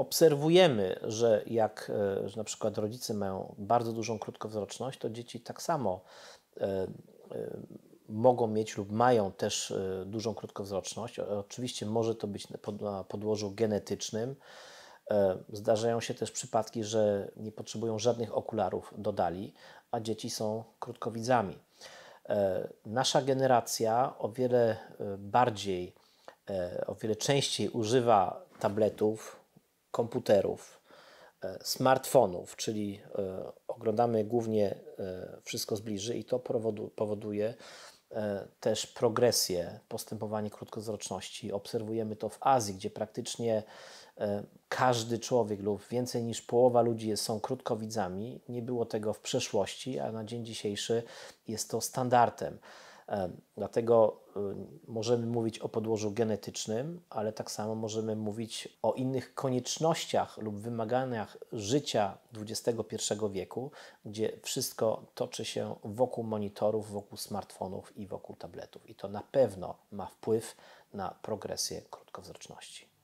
obserwujemy, że jak e, że na przykład rodzice mają bardzo dużą krótkowzroczność, to dzieci tak samo e, e, mogą mieć lub mają też dużą krótkowzroczność. Oczywiście może to być na podłożu genetycznym. Zdarzają się też przypadki, że nie potrzebują żadnych okularów dodali, a dzieci są krótkowidzami. Nasza generacja o wiele bardziej, o wiele częściej używa tabletów, komputerów, e, smartfonów, czyli e, oglądamy głównie e, wszystko z bliżej i to powoduje też progresję, postępowanie krótkowzroczności. Obserwujemy to w Azji, gdzie praktycznie każdy człowiek lub więcej niż połowa ludzi są krótkowidzami. Nie było tego w przeszłości, a na dzień dzisiejszy jest to standardem. E, dlatego y, możemy mówić o podłożu genetycznym, ale tak samo możemy mówić o innych koniecznościach lub wymaganiach życia XXI wieku, gdzie wszystko toczy się wokół monitorów, wokół smartfonów i wokół tabletów. I to na pewno ma wpływ na progresję krótkowzroczności.